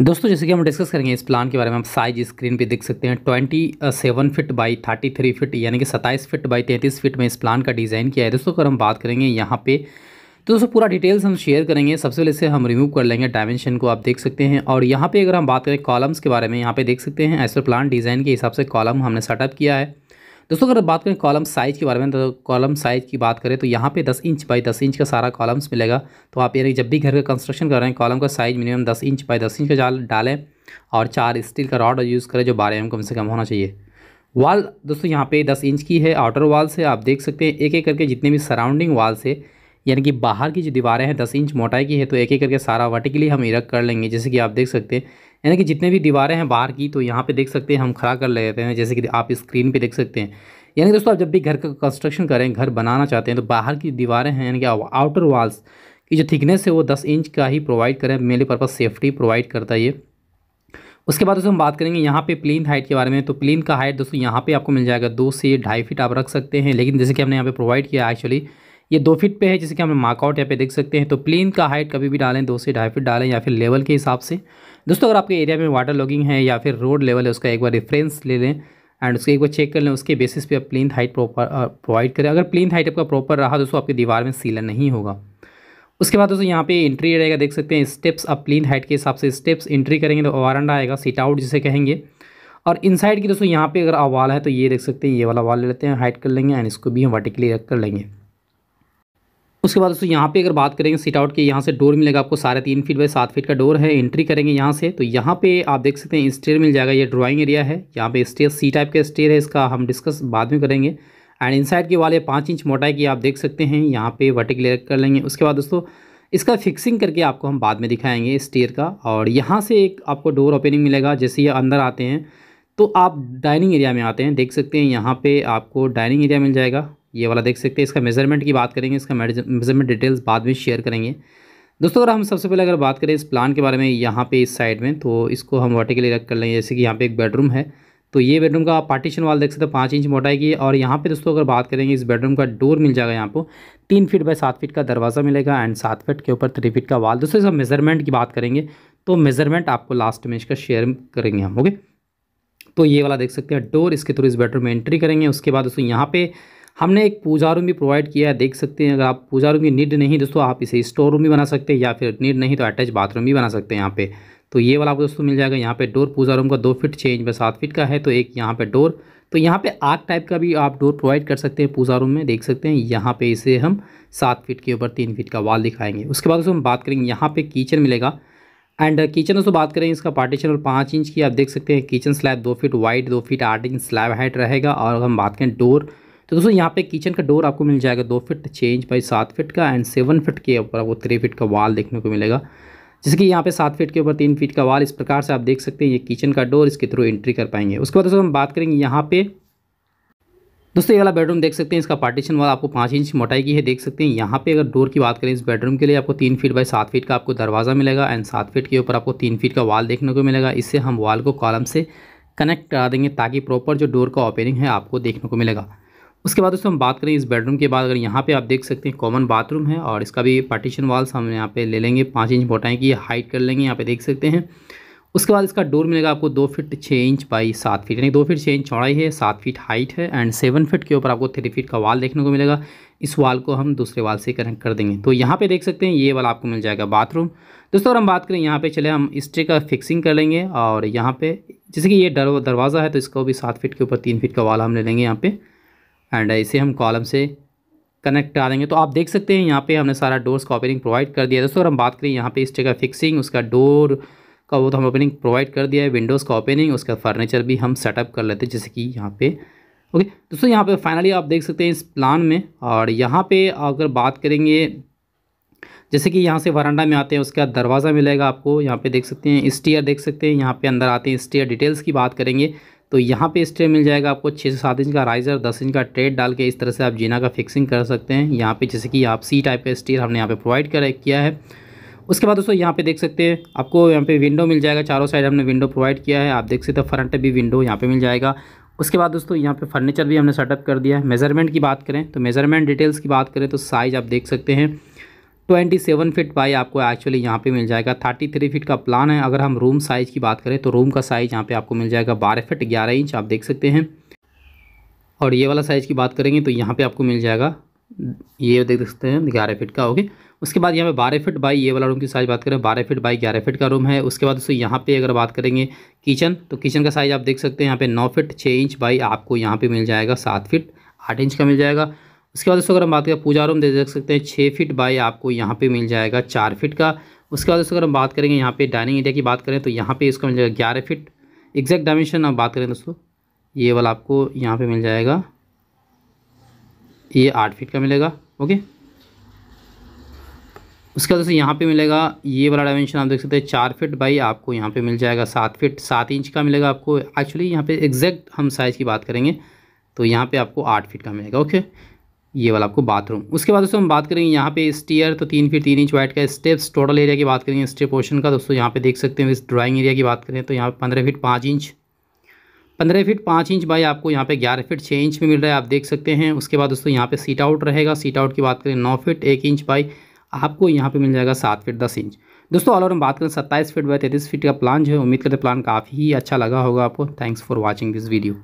दोस्तों जैसे कि हम डिस्कस करेंगे इस प्लान के बारे में हम साइज स्क्रीन पे देख सकते हैं twenty seven feet by thirty three feet यानी कि सत्ताईस फिट बाई तैंतीस फिट में इस प्लान का डिज़ाइन किया है दोस्तों अगर हम बात करेंगे यहाँ पे तो दोस्तों पूरा डिटेल्स हम शेयर करेंगे सबसे पहले इसे हम रिमूव कर लेंगे डायमेंशन को आप देख सकते हैं और यहाँ पर अगर हम बात करें कॉलम्स के बारे में यहाँ पर देख सकते हैं ऐसे प्लान डिज़ाइन के हिसाब से कॉलम हमने सेटअप किया है दोस्तों अगर बात करें कॉलम साइज़ के बारे में तो कॉलम साइज़ की बात करें तो यहाँ पे 10 इंच बाई 10 इंच का सारा कॉलम्स मिलेगा तो आप यानी जब भी घर का कंस्ट्रक्शन कर रहे हैं कॉलम का size minimum 10 inch by 10 inch का डालें और चार स्टील का रॉड यूज़ करें जो बारह एम mm कम से कम होना चाहिए वाल दोस्तों यहाँ पे दस इंच की है आउटर वाल से आप देख सकते हैं एक एक करके जितने भी सराउंडिंग वाल से यानी कि बाहर की जो दीवारें हैं दस इंच मोटाई की है तो एक एक करके सारा वर्टिकली हम इरक कर लेंगे जैसे कि आप देख सकते हैं यानी कि जितने भी दीवारें हैं बाहर की तो यहाँ पे देख सकते हैं हम खड़ा कर लेते हैं जैसे कि आप स्क्रीन पे देख सकते हैं यानी दोस्तों आप जब भी घर का कंस्ट्रक्शन करें घर बनाना चाहते हैं तो बाहर की दीवारें हैं यानी कि आउटर वाल्स की जो थिकनेस है वो दस इंच का ही प्रोवाइड करें मेरे पर्पज़ सेफ्टी प्रोवाइड करता है ये उसके बाद दोस्तों हम बात करेंगे यहाँ पे प्लीन हाइट के बारे में तो प्लीन का हाइट दोस्तों यहाँ पे आपको मिल जाएगा दो से ढाई फीट आप रख सकते हैं लेकिन जैसे कि हमने यहाँ पे प्रोवाइड किया एक्चुअली ये दो फीट पे है जैसे कि हम मार्कआउट यहाँ पे देख सकते हैं तो प्लेन का हाइट कभी भी डालें दो से ढाई फीट डालें या फिर लेवल के हिसाब से दोस्तों अगर आपके एरिया में वाटर लॉगिंग है या फिर रोड लेवल है उसका एक बार रेफरेंस ले लें एंड उसके एक बार चेक कर लें उसके बेसिस पे आप प्लेन हाइट प्रॉपर प्रोवाइड करें अगर प्लेन हाइट आपका प्रॉपर रहा दोस्तों आपकी दीवार में सीलन नहीं होगा उसके बाद दोस्तों यहाँ पे एंट्री रहेगा देख सकते हैं स्टेप्स आप प्लेन हाइट के हिसाब से स्टेप्स एंट्री करेंगे तो वारंडा आएगा सीट आउट जिसे कहेंगे और इनसाइड की दोस्तों यहाँ पे अगर वाल है तो ये देख सकते हैं ये वाला वाल लेते हैं हाइट कर लेंगे एंड इसको भी हम वर्टिकली रख कर लेंगे उसके बाद दोस्तों यहाँ पे अगर बात करेंगे सीट आउट की यहाँ से डोर मिलेगा आपको साढ़े तीन फीट बाई सात फीट का डोर है एंट्री करेंगे यहाँ से तो यहाँ पे आप देख सकते हैं स्टेयर मिल जाएगा ये ड्राइंग एरिया है यहाँ पे स्टेयर सी टाइप का स्टेयर है इसका हम डिस्कस बाद में करेंगे एंड इनसाइड के वाले पाँच इंच मोटाई की आप देख सकते हैं यहाँ पे वटे क्लियर कर लेंगे उसके बाद दोस्तों इसका फिक्सिंग करके आपको हम बाद में दिखाएंगे स्टेयर का और यहाँ से एक आपको डोर ओपनिंग मिलेगा जैसे ये अंदर आते हैं तो आप डाइनिंग एरिया में आते हैं देख सकते हैं यहाँ पर आपको डाइनिंग एरिया मिल जाएगा ये वाला देख सकते हैं इसका मेजरमेंट की बात करेंगे इसका मेजरमेंट डिटेल्स बाद में शेयर करेंगे दोस्तों अगर हम सबसे पहले अगर बात करें इस प्लान के बारे में यहाँ पे इस साइड में तो इसको हम वर्टिकली रख कर लेंगे जैसे कि यहाँ पे एक बेडरूम है तो ये बेडरूम का पार्टीशन वाल देख सकते हैं पाँच इंच मोटाई की और यहाँ पे दोस्तों अगर बात करेंगे इस बेडरूम का डोर मिल जाएगा यहाँ पर तीन फीट बाय सात फीट का दरवाज़ा मिलेगा एंड सात फीट के ऊपर थ्री फीट का वाल दोस्तों इसका मेजरमेंट की बात करेंगे तो मेजरमेंट आपको लास्ट में इसका शेयर करेंगे हम ओके तो ये वाला देख सकते हैं डोर इसके थ्रू इस बेडरूम में एंट्री करेंगे उसके बाद दोस्तों यहाँ पर हमने एक पूजा रूम भी प्रोवाइड किया है देख सकते हैं अगर आप पूजा रूम की नीड नहीं दोस्तों आप इसे स्टोर रूम भी बना सकते हैं या फिर नीड नहीं तो अटैच बाथरूम भी बना सकते हैं यहाँ पे तो ये वाला आपको दोस्तों मिल जाएगा यहाँ पे डोर पूजा रूम का दो फिट छः इंच में सात फिट का है तो एक यहाँ पे डोर तो यहाँ पे आग टाइप का भी आप डोर प्रोवाइड कर सकते हैं पूजा रूम में देख सकते हैं यहाँ पे इसे हम सात फिट के ऊपर तीन फ़िट का वाल दिखाएंगे उसके बाद दोस्तों हम बात करेंगे यहाँ पे किचन मिलेगा एंड किचन दोस्तों बात करें इसका पार्टीशन और पाँच इंच की आप देख सकते हैं किचन स्लैब दो फिट वाइड दो फिट आठ इंच स्लैब हाइट रहेगा और हम बात करें डोर तो दोस्तों यहाँ पे किचन का डोर आपको मिल जाएगा दो फिट छः इंच बाई सात फिट का एंड सेवन फिट के ऊपर आपको थ्री फिट का वाल देखने को मिलेगा जैसे कि यहाँ पे सात फिट के ऊपर तीन फिट का वाल इस प्रकार से आप देख सकते हैं ये किचन का डोर इसके थ्रू एंट्री कर पाएंगे उसके बाद दोस्तों हम बात करेंगे यहाँ पे दोस्तों ये वाला बेडरूम देख सकते हैं इसका पार्टीशन वाला आपको पाँच इंच मोटाई की है देख सकते हैं यहाँ पे अगर डोर की बात करें इस बेडरूम के लिए आपको तीन फीट बाई सात फीट का आपको दरवाज़ा मिलेगा एंड सात फीट के ऊपर आपको तीन फीट का वाल देखने को मिलेगा इससे हम वाल को कॉलम से कनेक्ट करा देंगे ताकि प्रॉपर जो डोर का ओपनिंग है आपको देखने को मिलेगा उसके बाद दोस्तों हम बात करें इस बेडरूम के बाद अगर यहाँ पे आप देख सकते हैं कॉमन बाथरूम है और इसका भी पार्टीशन वाल्स हम यहाँ पे ले लेंगे पाँच इंच मोटाई की हाइट कर लेंगे यहाँ पे देख सकते हैं उसके बाद इसका डोर मिलेगा आपको दो फीट छः इंच बाई सात फीट यानी दो फीट छः इंच चौड़ाई है सात फीट हाइट है एंड सेवन फीट के ऊपर आपको थ्री फीट का वाल देखने को मिलेगा इस वाल को हम दूसरे वाल से कनेक्ट कर देंगे तो यहाँ पे देख सकते हैं ये वाला आपको मिल जाएगा बाथरूम दोस्तों अगर हम बात करें यहाँ पे चले हम स्ट्रे का फिक्सिंग कर लेंगे और यहाँ पे जैसे कि ये दरवाज़ा है तो इसको भी सात फीट के ऊपर तीन फीट का वाल हम ले लेंगे यहाँ पर एंड इसे हम कॉलम से कनेक्ट करा देंगे तो आप देख सकते हैं यहाँ पे हमने सारा डोर्स का ओपनिंग प्रोवाइड कर दिया दोस्तों अगर हम बात करें यहाँ पे इस जगह फिक्सिंग उसका डोर का वो तो हम ओपनिंग प्रोवाइड कर दिया है विंडोज़ का ओपनिंग उसका फर्नीचर भी हम सेटअप कर लेते हैं जैसे कि यहाँ पे ओके दोस्तों यहाँ पे फाइनली आप देख सकते हैं इस प्लान में और यहाँ पे अगर बात करेंगे जैसे कि यहाँ से वरांडा में आते हैं उसका दरवाज़ा मिलेगा आपको यहाँ पे देख सकते हैं स्टीयर देख सकते हैं यहाँ पे अंदर आते हैं स्टीयर डिटेल्स की बात करेंगे तो यहाँ पे स्ट्रे मिल जाएगा आपको छः से सात इंच का राइज़र दस इंच का ट्रेड डाल के इस तरह से आप जीना का फिक्सिंग कर सकते हैं यहाँ पे जैसे कि आप सी टाइप का स्टील हमने यहाँ पे प्रोवाइड कर किया है उसके बाद दोस्तों यहाँ पे देख सकते हैं आपको यहाँ पे विंडो मिल जाएगा चारों साइड हमने विंडो प्रोवाइड किया है आप देख सकते हैं फ्रंट भी विंडो यहाँ पर मिल जाएगा उसके बाद दोस्तों यहाँ पर फर्नीचर भी हमने सेटअप कर दिया है मेज़रमेंट की बात करें तो मेज़रमेंट डिटेल्स की बात करें तो साइज़ आप देख सकते हैं ट्वेंटी सेवन फीट बाई आपको एक्चुअली यहाँ पे मिल जाएगा थर्टी थ्री फीट का प्लान है अगर हम रूम साइज़ की बात करें तो रूम का साइज़ यहाँ पे आपको मिल जाएगा बारह फीट ग्यारह इंच आप देख सकते हैं और ये वाला साइज़ की बात करेंगे तो यहाँ पे आपको मिल जाएगा ये देख सकते हैं ग्यारह फीट का ओके उसके बाद यहाँ पे बारह फिट बाई ये वाला रूम की साइज़ बात करें बारह फिट बाई ग्यारह फिट का रूम है उसके बाद उससे यहाँ पे अगर बात करेंगे किचन तो किचन का साइज़ आप देख सकते हैं यहाँ पे नौ फिट छः इंच बाई आपको यहाँ पे मिल जाएगा सात फिट आठ इंच का मिल जाएगा उसके बाद दोस्तों अगर हम बात करें पूजा रूम देख सकते हैं छः फीट बाई आपको यहाँ पे मिल जाएगा चार फीट का उसके बाद दोस्तों अगर हम बात करेंगे यहाँ पे डाइनिंग एरिया की बात करें तो यहाँ पे इसका मिल जाएगा ग्यारह फीट एग्जैक्ट डायमेंशन आप बात करें दोस्तों ये वाला आपको यहाँ पे मिल जाएगा ये आठ फिट का मिलेगा ओके उसके बाद दोस्तों यहाँ पर मिलेगा ये वाला डायमेंशन आप देख सकते हैं चार फिट बाई आपको यहाँ पर मिल जाएगा सात फिट सात इंच का मिलेगा आपको एक्चुअली यहाँ पर एग्जैक्ट हम साइज़ की बात करेंगे तो यहाँ पे आपको आठ फीट का मिलेगा ओके ये वाला आपको बाथरूम उसके बाद दोस्तों हम बात करेंगे यहाँ पे स्टीयर तो तीन फीट तीन इंच वाइड का स्टेप्स टोटल एरिया की बात करेंगे स्टेप पोर्शन का दोस्तों यहाँ पे देख सकते हैं इस ड्राइंग एरिया की बात करें तो यहाँ पे पंद्रह फीट पाँच इंच पंद्रह फीट पाँच इंच बाई आपको यहाँ पे ग्यारह फीट छः इंच में मिल रहा है आप देख सकते हैं उसके बाद दोस्तों यहाँ पे सीट आउट रहेगा सीट आउट की बात करें नौ फीट एक इंच बाई आपको यहाँ पे मिल जाएगा सात फीट दस इंच दोस्तों ऑल ओवर हम बात करें सत्ताईस फीट बाई तैतीस फीट का प्लान जो है उम्मीद करते प्लान काफ़ी अच्छा लगा होगा आपको thanks for watching this video